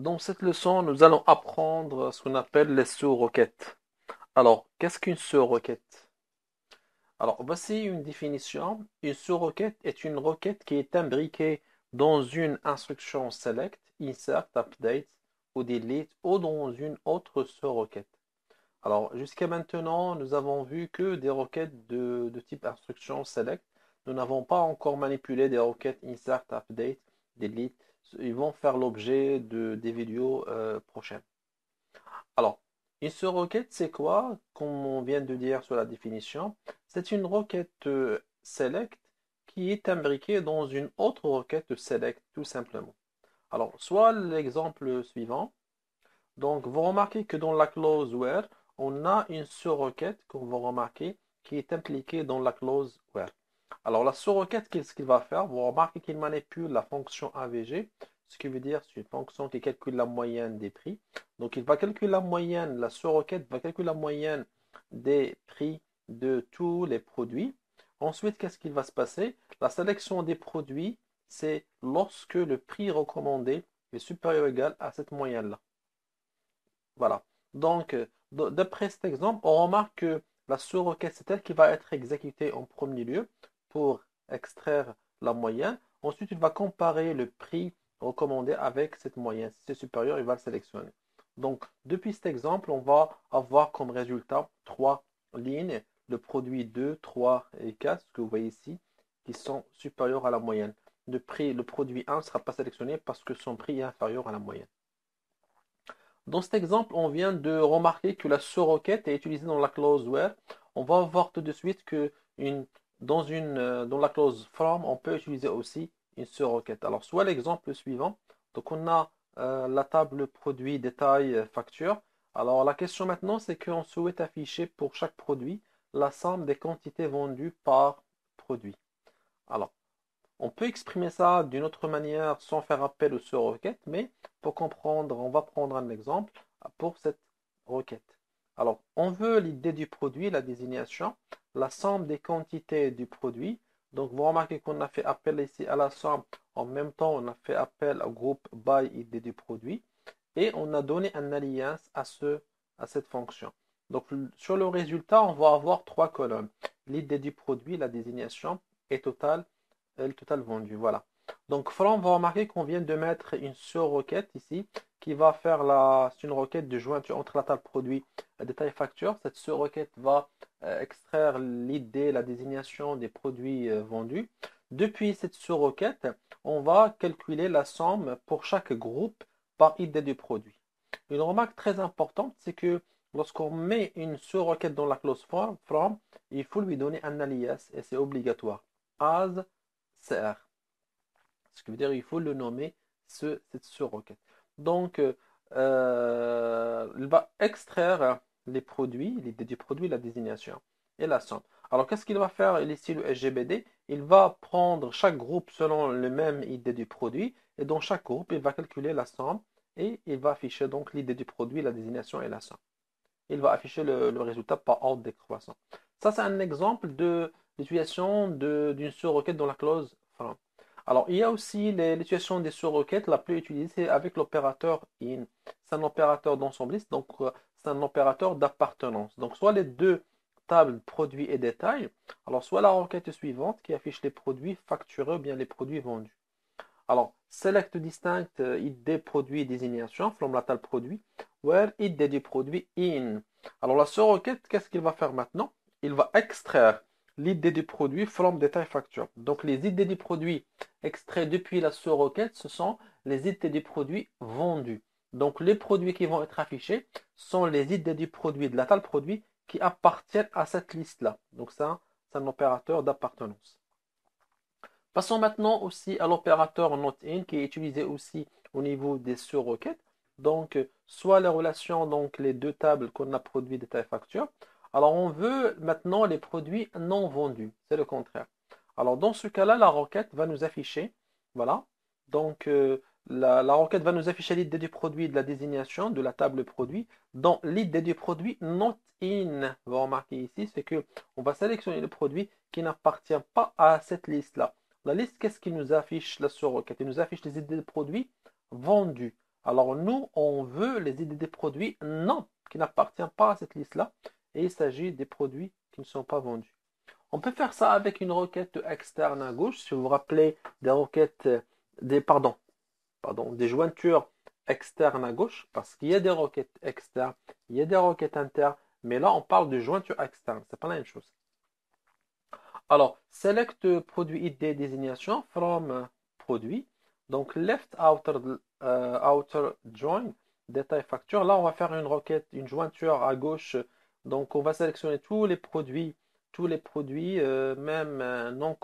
Dans cette leçon, nous allons apprendre ce qu'on appelle les sous roquettes Alors, qu'est-ce qu'une sous roquette Alors, voici une définition. Une sous roquette est une requête qui est imbriquée dans une instruction select, insert, update ou delete ou dans une autre sous roquette Alors, jusqu'à maintenant, nous avons vu que des requêtes de, de type instruction select. Nous n'avons pas encore manipulé des requêtes insert, update, delete ils vont faire l'objet de, des vidéos euh, prochaines. Alors, une sous-requête, c'est quoi Comme on vient de dire sur la définition, c'est une requête euh, select qui est imbriquée dans une autre requête select, tout simplement. Alors, soit l'exemple suivant. Donc, vous remarquez que dans la clause where, on a une sous-requête, comme vous remarquez, qui est impliquée dans la clause where. Alors, la sous-requête, qu'est-ce qu'il va faire Vous remarquez qu'il manipule la fonction AVG, ce qui veut dire c'est une fonction qui calcule la moyenne des prix. Donc, il va calculer la moyenne, la sous-requête va calculer la moyenne des prix de tous les produits. Ensuite, qu'est-ce qu'il va se passer La sélection des produits, c'est lorsque le prix recommandé est supérieur ou égal à cette moyenne-là. Voilà. Donc, d'après cet exemple, on remarque que la sous-requête, c'est elle qui va être exécutée en premier lieu pour extraire la moyenne. Ensuite, il va comparer le prix recommandé avec cette moyenne. Si c'est supérieur, il va le sélectionner. Donc, depuis cet exemple, on va avoir comme résultat trois lignes, le produit 2, 3 et 4, ce que vous voyez ici, qui sont supérieurs à la moyenne. Le, prix, le produit 1 ne sera pas sélectionné parce que son prix est inférieur à la moyenne. Dans cet exemple, on vient de remarquer que la sous-requête est utilisée dans la clause where. On va voir tout de suite que une euh, dans, la clause from, on peut utiliser aussi une sur-requête. Alors, soit l'exemple suivant. Donc, on a euh, la table produit, détail, euh, facture. Alors, la question maintenant, c'est qu'on souhaite afficher pour chaque produit la somme des quantités vendues par produit. Alors, on peut exprimer ça d'une autre manière sans faire appel aux sur-requêtes, mais pour comprendre, on va prendre un exemple pour cette requête. Alors, on veut l'idée du produit, la désignation la somme des quantités du produit. Donc, vous remarquez qu'on a fait appel ici à la somme. En même temps, on a fait appel au groupe by ID du produit. Et on a donné un alliance à, ce, à cette fonction. Donc, sur le résultat, on va avoir trois colonnes. L'idée du produit, la désignation et, total, le total vendu. Voilà. Donc, Franck, vous remarquez qu'on vient de mettre une sur-requête ici qui va faire la, c'est une requête de jointure entre la table produit et euh, détail facture. Cette sous requête va euh, extraire l'idée, la désignation des produits euh, vendus. Depuis cette sous-requête, on va calculer la somme pour chaque groupe par idée du produit. Une remarque très importante, c'est que lorsqu'on met une sous-requête dans la clause form, from, il faut lui donner un alias et c'est obligatoire. As, Ce qui veut dire qu'il faut le nommer ce, cette sous-requête. Donc, euh, euh, il va extraire les produits, l'idée du produit, la désignation et la somme. Alors, qu'est-ce qu'il va faire ici le SGBD Il va prendre chaque groupe selon le même idée du produit et dans chaque groupe, il va calculer la somme et il va afficher donc l'idée du produit, la désignation et la somme. Il va afficher le, résultat par ordre décroissant. Ça, c'est un exemple de l'utilisation d'une sous-requête dans la clause alors, il y a aussi l'utilisation des sous-requêtes la plus utilisée avec l'opérateur in. C'est un opérateur d'ensembliste, donc euh, c'est un opérateur d'appartenance. Donc, soit les deux tables produits et détails, alors soit la requête suivante qui affiche les produits facturés ou bien les produits vendus. Alors, select distinct euh, ID produit désignation, from la table produit, where ID du produit in. Alors, la sous-requête, qu'est-ce qu'il va faire maintenant Il va extraire l'idée du produit from detail facture. Donc les idées du produit extraits depuis la sous-requête, ce sont les idées du produit vendus. Donc les produits qui vont être affichés sont les idées du produit, de la table produit qui appartiennent à cette liste-là. Donc ça, c'est un opérateur d'appartenance. Passons maintenant aussi à l'opérateur not-in qui est utilisé aussi au niveau des sous-requêtes. Donc soit les relations, donc les deux tables qu'on a produit de taille facture, alors on veut maintenant les produits non vendus, c'est le contraire. Alors dans ce cas-là, la requête va nous afficher, voilà, donc euh, la, requête va nous afficher l'idée du produit de la désignation de la table produit dans l'idée du produit not in. Vous remarquez ici, c'est que on va sélectionner le produit qui n'appartient pas à cette liste-là. La liste, qu'est-ce qui nous affiche la requête Il nous affiche les idées de produits vendus. Alors nous, on veut les idées des produits non, qui n'appartiennent pas à cette liste-là et il s'agit des produits qui ne sont pas vendus. On peut faire ça avec une requête externe à gauche. Si vous vous rappelez des requêtes, des, pardon, pardon, des jointures externes à gauche, parce qu'il y a des requêtes externes, il y a des requêtes internes, mais là on parle de externes. externe, c'est pas la même chose. Alors, select produit ID désignation from produit. Donc, left outer, euh, outer join, détail facture. Là, on va faire une requête, une jointure à gauche donc on va sélectionner tous les produits, tous les produits euh, même euh, non,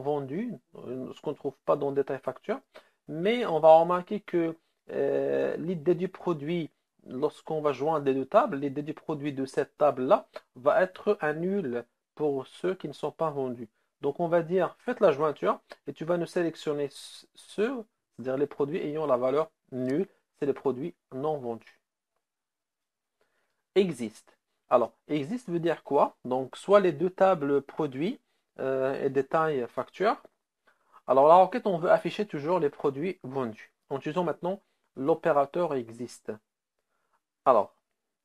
vendus, euh, ce qu'on ne trouve pas dans le détail facture. Mais on va remarquer que l'idée du produit, lorsqu'on va joindre les deux tables, l'idée du produit de cette table-là va être annulée pour ceux qui ne sont pas vendus. Donc on va dire, faites la jointure et tu vas nous sélectionner ceux, c'est-à-dire les produits ayant la valeur nulle, c'est les produits non vendus. Existe. Alors, existe veut dire quoi Donc, soit les deux tables produits euh, et détails facture. Alors, la requête, on veut afficher toujours les produits vendus. En utilisant maintenant l'opérateur existe. Alors,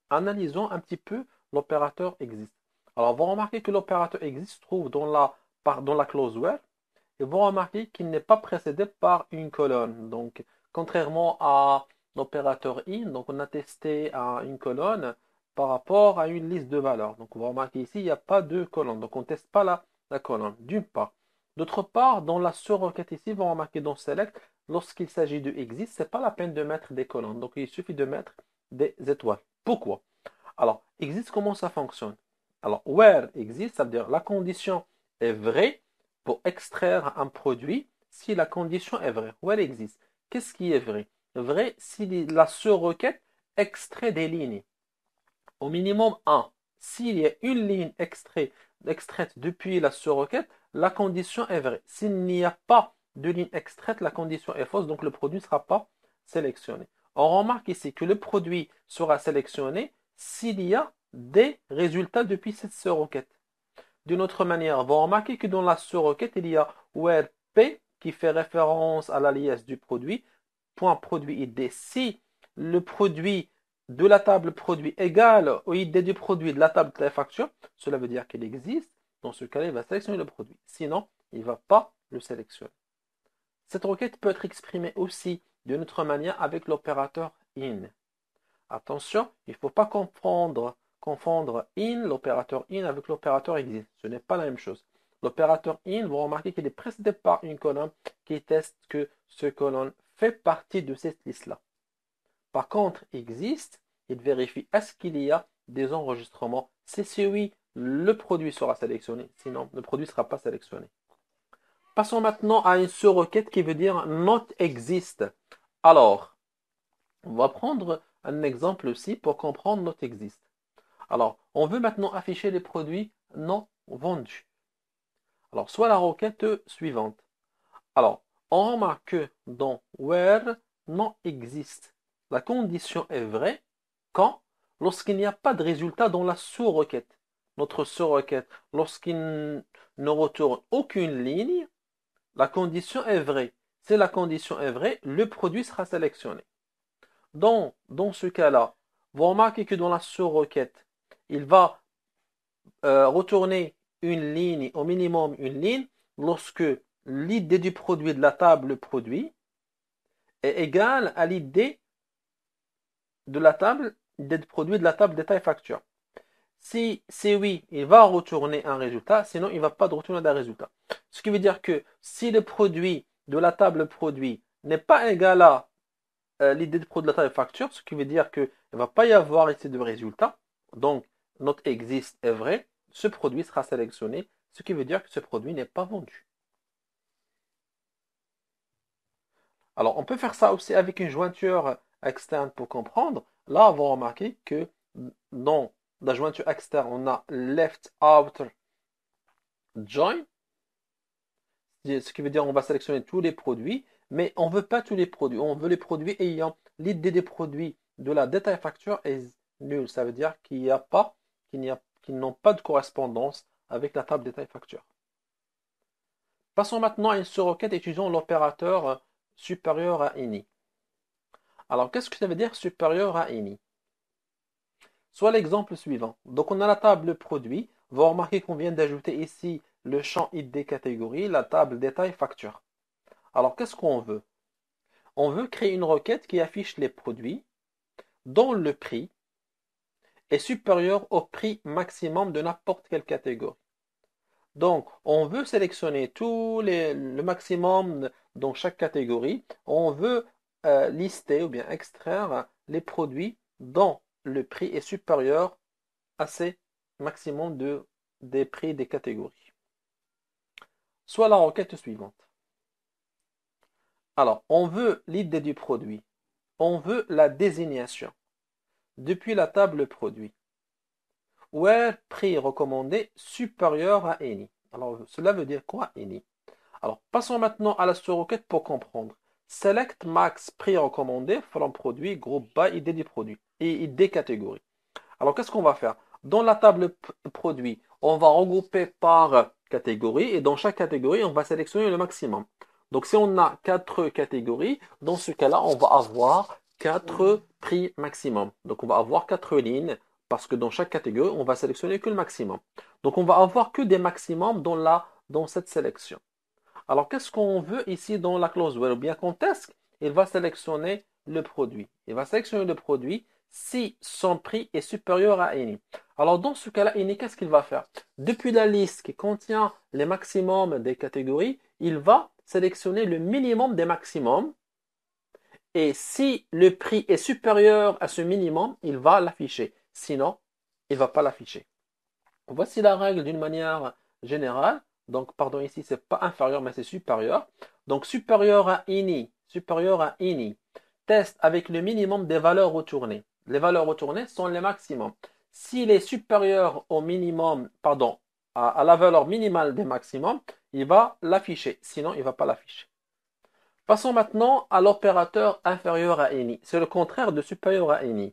analysons un petit peu l'opérateur existe. Alors, vous remarquez que l'opérateur existe se trouve dans la, clause where et vous remarquez qu'il n'est pas précédé par une colonne. Donc, contrairement à l'opérateur in, donc on a testé à une colonne, par rapport à une liste de valeurs. Donc vous remarquez ici, il n'y a pas de colonne. Donc on ne teste pas la, la colonne, d'une part. D'autre part, dans la requête ici, vous remarquez dans Select, lorsqu'il s'agit de Exist, ce n'est pas la peine de mettre des colonnes. Donc il suffit de mettre des étoiles. Pourquoi Alors, Exist, comment ça fonctionne Alors, Where Exist, ça veut dire la condition est vraie pour extraire un produit si la condition est vraie. Where Exist, qu'est-ce qui est vrai Vrai si la requête extrait des lignes au minimum 1. S'il y a une ligne extraite, extraite depuis la requête la condition est vraie. S'il n'y a pas de ligne extraite, la condition est fausse, donc le produit ne sera pas sélectionné. On remarque ici que le produit sera sélectionné s'il y a des résultats depuis cette requête D'une autre manière, vous remarquez que dans la requête il y a where P qui fait référence à l'alias du produit, point produit ID. Si le produit de la table produit égale au ID du produit de la table de facture, cela veut dire qu'il existe. Dans ce cas-là, il va sélectionner le produit. Sinon, il ne va pas le sélectionner. Cette requête peut être exprimée aussi d'une autre manière avec l'opérateur in. Attention, il ne faut pas confondre in, l'opérateur in, avec l'opérateur EXIST. Ce n'est pas la même chose. L'opérateur in, vous remarquez qu'il est précédé par une colonne qui teste que ce colonne fait partie de cette liste-là par contre existe, il vérifie est-ce qu'il y a des enregistrements. Si oui, le produit sera sélectionné, sinon le produit ne sera pas sélectionné. Passons maintenant à une sous-requête qui veut dire not existe. Alors, on va prendre un exemple aussi pour comprendre not existe. Alors, on veut maintenant afficher les produits non vendus. Alors, soit la requête suivante. Alors, on remarque dans where non existe. La condition est vraie quand Lorsqu'il n'y a pas de résultat dans la sous-requête. Notre sous-requête, lorsqu'il ne retourne aucune ligne, la condition est vraie. Si la condition est vraie, le produit sera sélectionné. Dans, dans ce cas-là, vous remarquez que dans la sous-requête, il va euh, retourner une ligne, au minimum une ligne, lorsque l'idée du produit de la table produit est égale à l'idée de la table, des produits de la table détail facture. Si c'est oui, il va retourner un résultat, sinon il ne va pas retourner un résultat. Ce qui veut dire que si le produit de la table produit n'est pas égal à euh, l'idée de produit de la table facture, ce qui veut dire qu'il ne va pas y avoir ici de résultat. Donc, notre existe est vrai, ce produit sera sélectionné, ce qui veut dire que ce produit n'est pas vendu. Alors, on peut faire ça aussi avec une jointure externe pour comprendre, là, vous remarquez que dans la jointure externe, on a left out join, ce qui veut dire on va sélectionner tous les produits, mais on ne veut pas tous les produits, on veut les produits ayant l'idée des produits de la détail facture est nulle. Ça veut dire qu'il n'y a pas, qu'il n'y qu'ils n'ont pas de correspondance avec la table détail facture. Passons maintenant à une sous-requête utilisant l'opérateur euh, supérieur à ini. Alors, qu'est-ce que ça veut dire supérieur à ini Soit l'exemple suivant. Donc, on a la table produit. Vous remarquez qu'on vient d'ajouter ici le champ ID catégorie, la table détail facture. Alors, qu'est-ce qu'on veut On veut créer une requête qui affiche les produits dont le prix est supérieur au prix maximum de n'importe quelle catégorie. Donc, on veut sélectionner tout le maximum dans chaque catégorie. On veut euh, lister ou bien extraire les produits dont le prix est supérieur à ces maximum de, des prix des catégories. Soit la requête suivante. Alors, on veut l'idée du produit. On veut la désignation depuis la table produit. Où est prix recommandé supérieur à any. Alors, cela veut dire quoi any Alors, passons maintenant à la sous-requête pour comprendre. Select Max Prix recommandé from produit, groupe bas, idée du produit et idée catégorie. Alors qu'est-ce qu'on va faire Dans la table produit, on va regrouper par catégorie et dans chaque catégorie, on va sélectionner le maximum. Donc si on a quatre catégories, dans ce cas-là, on va avoir quatre prix maximum. Donc on va avoir quatre lignes parce que dans chaque catégorie, on va sélectionner que le maximum. Donc on va avoir que des maximums dans la dans cette sélection. Alors, qu'est-ce qu'on veut ici dans la clause where ou bien teste, Il va sélectionner le produit. Il va sélectionner le produit si son prix est supérieur à any. Alors, dans ce cas-là, any, qu'est-ce qu'il va faire Depuis la liste qui contient les maximums des catégories, il va sélectionner le minimum des maximums. Et si le prix est supérieur à ce minimum, il va l'afficher. Sinon, il ne va pas l'afficher. Voici la règle d'une manière générale. Donc, pardon, ici, c'est pas inférieur, mais c'est supérieur. Donc, supérieur à ini, supérieur à ini. Test avec le minimum des valeurs retournées. Les valeurs retournées sont les maximums. S'il est supérieur au minimum, pardon, à, à la valeur minimale des maximums, il va l'afficher. Sinon, il ne va pas l'afficher. Passons maintenant à l'opérateur inférieur à ini. C'est le contraire de supérieur à ini.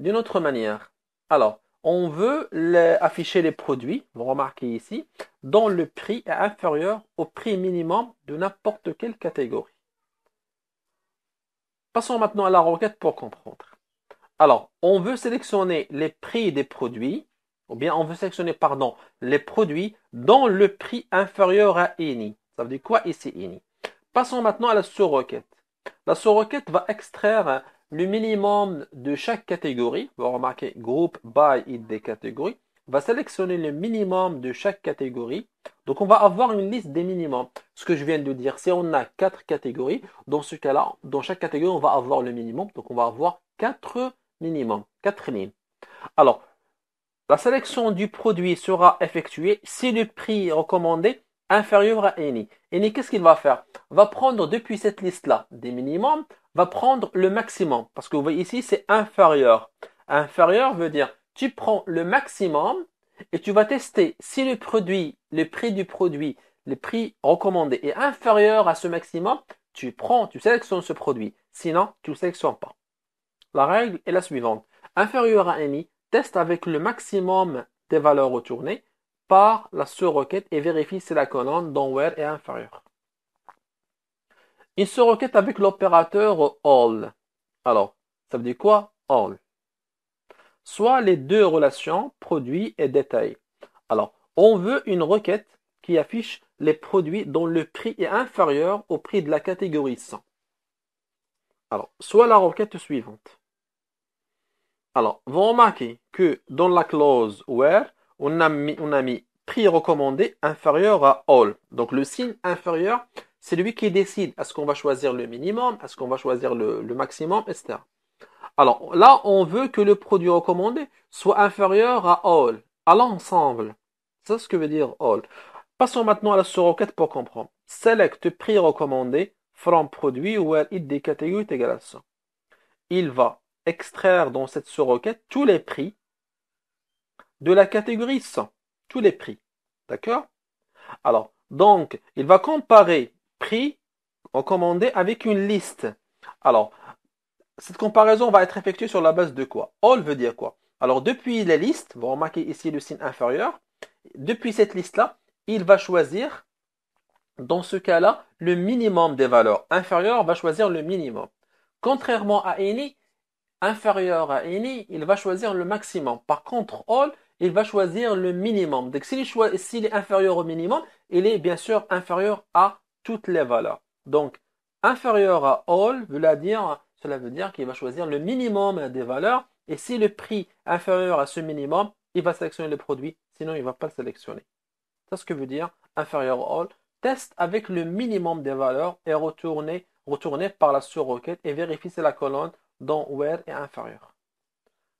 D'une autre manière. Alors, on veut afficher les produits, vous remarquez ici, dont le prix est inférieur au prix minimum de n'importe quelle catégorie. Passons maintenant à la requête pour comprendre. Alors, on veut sélectionner les prix des produits, ou bien on veut sélectionner, pardon, les produits dont le prix inférieur à INI. Ça veut dire quoi ici INI Passons maintenant à la sous-requête. La sous-requête va extraire le minimum de chaque catégorie, vous remarquez groupe by des catégories, va sélectionner le minimum de chaque catégorie. Donc on va avoir une liste des minimums. Ce que je viens de dire, c'est on a quatre catégories. Dans ce cas-là, dans chaque catégorie, on va avoir le minimum. Donc on va avoir quatre minimums, quatre lignes. Alors, la sélection du produit sera effectuée si le prix recommandé inférieur à N ni qu'est-ce qu'il va faire Va prendre depuis cette liste-là des minimums, va prendre le maximum. Parce que vous voyez ici, c'est inférieur. Inférieur veut dire, tu prends le maximum et tu vas tester si le produit, le prix du produit, le prix recommandé est inférieur à ce maximum, tu prends, tu sélectionnes ce produit. Sinon, tu ne sélectionnes pas. La règle est la suivante. Inférieur à I. teste avec le maximum des valeurs retournées par la sous-requête et vérifie si la colonne dont-where est inférieure. Une sous-requête avec l'opérateur all. Alors, ça veut dire quoi all Soit les deux relations produit et détail. Alors, on veut une requête qui affiche les produits dont le prix est inférieur au prix de la catégorie 100. Alors, soit la requête suivante. Alors, vous remarquez que dans la clause where, on a mis, on a mis prix recommandé inférieur à all. Donc le signe inférieur, c'est lui qui décide est-ce qu'on va choisir le minimum, est-ce qu'on va choisir le, maximum, etc. Alors là, on veut que le produit recommandé soit inférieur à all, à l'ensemble. C'est ce que veut dire all. Passons maintenant à la sous-requête pour comprendre. Select prix recommandé from produit where id des catégories égal à 100. Il va extraire dans cette sous-requête tous les prix de la catégorie 100, tous les prix. D'accord Alors, donc, il va comparer prix recommandé avec une liste. Alors, cette comparaison va être effectuée sur la base de quoi All veut dire quoi Alors, depuis la liste, vous remarquez ici le signe inférieur, depuis cette liste-là, il va choisir, dans ce cas-là, le minimum des valeurs. Inférieur va choisir le minimum. Contrairement à any, inférieur à any, il va choisir le maximum. Par contre, all, il va choisir le minimum. Donc s'il est, est, inférieur au minimum, il est bien sûr inférieur à toutes les valeurs. Donc inférieur à all veut dire, cela veut dire qu'il va choisir le minimum des valeurs. Et si le prix est inférieur à ce minimum, il va sélectionner le produit, sinon il ne va pas le sélectionner. C'est ce que veut dire inférieur à all. Test avec le minimum des valeurs et retourner par la sous-requête et vérifier si la colonne dans where est inférieur.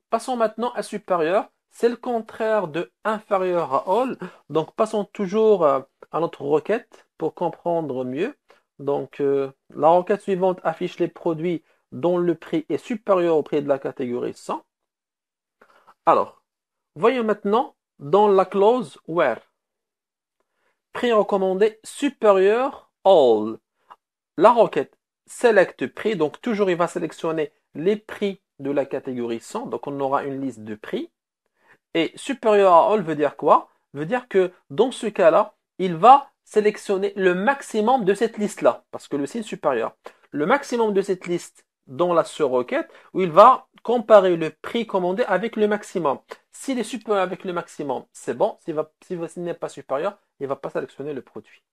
Passons maintenant à supérieur c'est le contraire de inférieur à all. Donc passons toujours euh, à notre requête pour comprendre mieux. Donc euh, la requête suivante affiche les produits dont le prix est supérieur au prix de la catégorie 100. Alors, voyons maintenant dans la clause where. Prix recommandé supérieur all. La requête select prix, donc toujours il va sélectionner les prix de la catégorie 100, donc on aura une liste de prix. Et supérieur à all veut dire quoi Veut dire que dans ce cas-là, il va sélectionner le maximum de cette liste-là, parce que le signe supérieur. Le maximum de cette liste dans la sur-requête, où il va comparer le prix commandé avec le maximum. S'il est supérieur avec le maximum, c'est bon. S'il n'est pas supérieur, il ne va pas sélectionner le produit.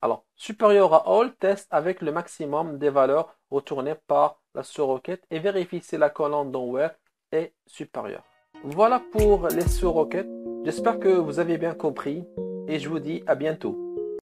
Alors, supérieur à all, teste avec le maximum des valeurs retournées par la requête et vérifie si la colonne dans where supérieur. Voilà pour les sous-roquettes. J'espère que vous avez bien compris et je vous dis à bientôt.